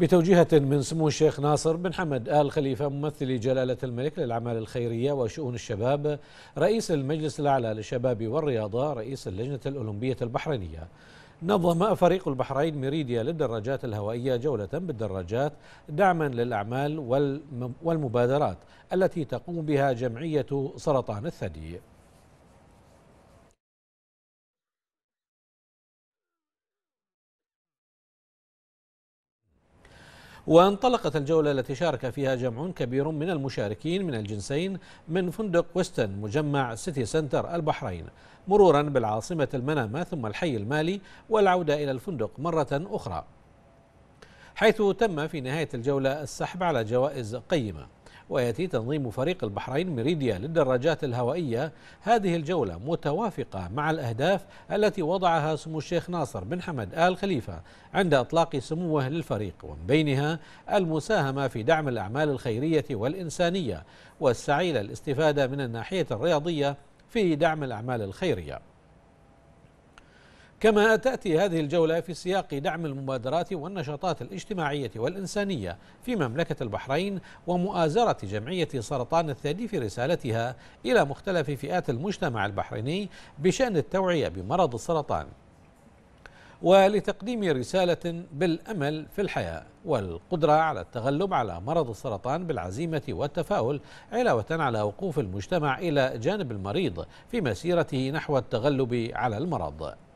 بتوجيهة من سمو الشيخ ناصر بن حمد آل خليفة ممثل جلالة الملك للأعمال الخيرية وشؤون الشباب رئيس المجلس الأعلى للشباب والرياضة رئيس اللجنة الأولمبية البحرينية نظم فريق البحرين ميريديا للدراجات الهوائية جولة بالدراجات دعما للأعمال والمبادرات التي تقوم بها جمعية سرطان الثدي وانطلقت الجولة التي شارك فيها جمع كبير من المشاركين من الجنسين من فندق ويستن مجمع سيتي سنتر البحرين مرورا بالعاصمة المنامة ثم الحي المالي والعودة إلى الفندق مرة أخرى حيث تم في نهاية الجولة السحب على جوائز قيمة ويأتي تنظيم فريق البحرين ميريديا للدراجات الهوائية هذه الجولة متوافقة مع الأهداف التي وضعها سمو الشيخ ناصر بن حمد آل خليفة عند أطلاق سموه للفريق ومن بينها المساهمة في دعم الأعمال الخيرية والإنسانية والسعي للاستفادة من الناحية الرياضية في دعم الأعمال الخيرية كما تأتي هذه الجولة في سياق دعم المبادرات والنشاطات الاجتماعية والإنسانية في مملكة البحرين ومؤازرة جمعية سرطان الثدي في رسالتها إلى مختلف فئات المجتمع البحريني بشأن التوعية بمرض السرطان ولتقديم رسالة بالأمل في الحياة والقدرة على التغلب على مرض السرطان بالعزيمة والتفاؤل علاوة على وقوف المجتمع إلى جانب المريض في مسيرته نحو التغلب على المرض